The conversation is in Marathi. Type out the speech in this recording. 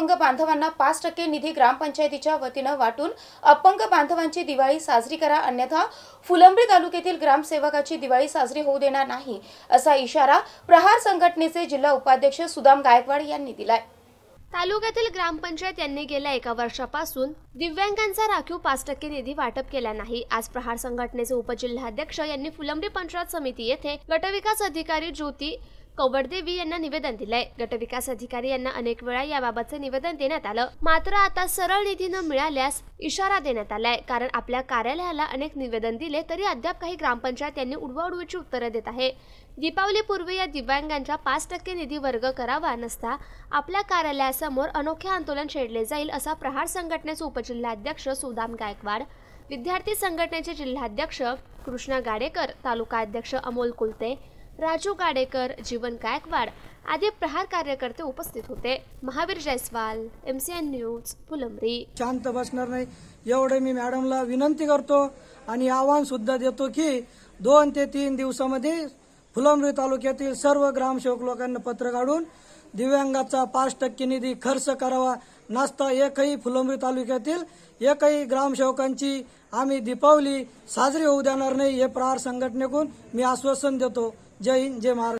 अपंग बांधवांना पाच टक्के निधी ग्रामपंचायतीच्या वतीनं वाटून अपंग बांधवांची दिवाळी साजरी करा अन्यथा फुलंब्री तालुक्यातील ग्रामसेवकाची दिवाळी साजरी होऊ देणार नाही असा इशारा प्रहार संघटनेचे जिल्हा उपाध्यक्ष सुदाम गायकवाड यांनी दिलाय तालुक्यातील ग्रामपंचायत यांनी गेल्या एका वर्षापासून दिव्यांगांचा राखीव पाच टक्के निधी वाटप केला नाही आज प्रहार संघटनेचे उपजिल्हाध्यक्ष यांनी फुलंबरी पंचायत समिती येथे गटविकास अधिकारी ज्योती कवडदेवी यांना निवेदन दिलंय गटविकास अधिकारी यांना अनेक वेळा याबाबतचे निवेदन देण्यात आलं मात्र आता सरळ निधी न मिळाल्यास इशारा देण्यात आलाय कारण आपल्या कार्यालयाला अनेक निवेदन दिले तरी अद्याप काही ग्रामपंचायत यांनी उडवाउडवीची उत्तरे देत आहे दीपावलीपूर्वी या दिव्यांगांच्या पाच टक्के निधी वर्ग करावा नसता आपल्या कार्यालयासमोर अनोखे आंदोलन छेडले जाईल असा प्रहार संघटनेचे उपजिल्हाध्यक्ष सुदाम गायकवाड विद्यार्थी संघटनेचे जिल्हाध्यक्ष कृष्णा गाडेकर तालुका अध्यक्ष अमोल कुलते राजू गाडेकर जीवन गायकवाड आदी प्रहार कार्यकर्ते उपस्थित होते महावीर जयस्वाल एमसीएन न्यूज फुलंबरी शांत बसणार नाही एवढे मी मॅडमला विनंती करतो आणि आव्हान सुद्धा देतो की दोन ते तीन दिवसामध्ये फुलंब्री तालुक्यातील सर्व ग्रामसेवक लोकांना पत्र काढून दिव्यांगाचा पाच टक्के निधी खर्च करावा नास्ता एकही फुलंब्री तालुक्यातील एकही ग्रामसेवकांची आम्ही दीपावली साजरी होऊ देणार नाही हे प्रहार संघटनेकडून मी आश्वासन देतो जय हिंद जय महाराज